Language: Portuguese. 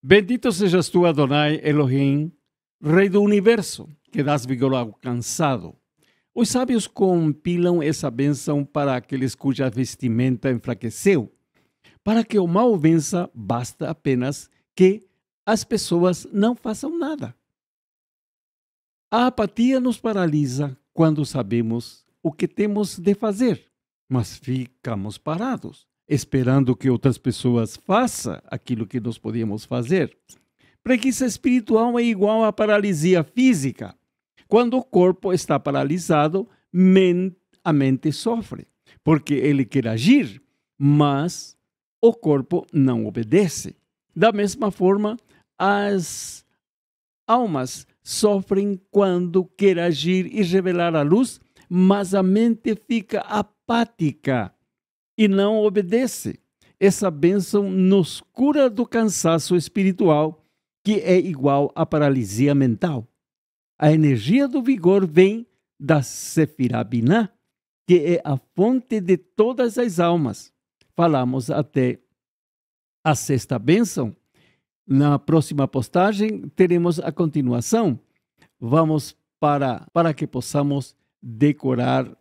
Bendito sejas tú, Adonai Elohim, Rei do Universo, que das vigor ao cansado. Os sábios compilam essa bênção para aqueles cuja vestimenta enfraqueceu. Para que o mal vença, basta apenas que as pessoas não façam nada. A apatia nos paralisa quando sabemos o que temos de fazer, mas ficamos parados esperando que outras pessoas façam aquilo que nós podíamos fazer. Preguiça espiritual é igual à paralisia física. Quando o corpo está paralisado, a mente sofre, porque ele quer agir, mas o corpo não obedece. Da mesma forma, as almas sofrem quando querem agir e revelar a luz, mas a mente fica apática e não obedece. Essa bênção nos cura do cansaço espiritual, que é igual à paralisia mental. A energia do vigor vem da Sefirabiná, que é a fonte de todas as almas. Falamos até a sexta bênção. Na próxima postagem teremos a continuação. Vamos para, para que possamos decorar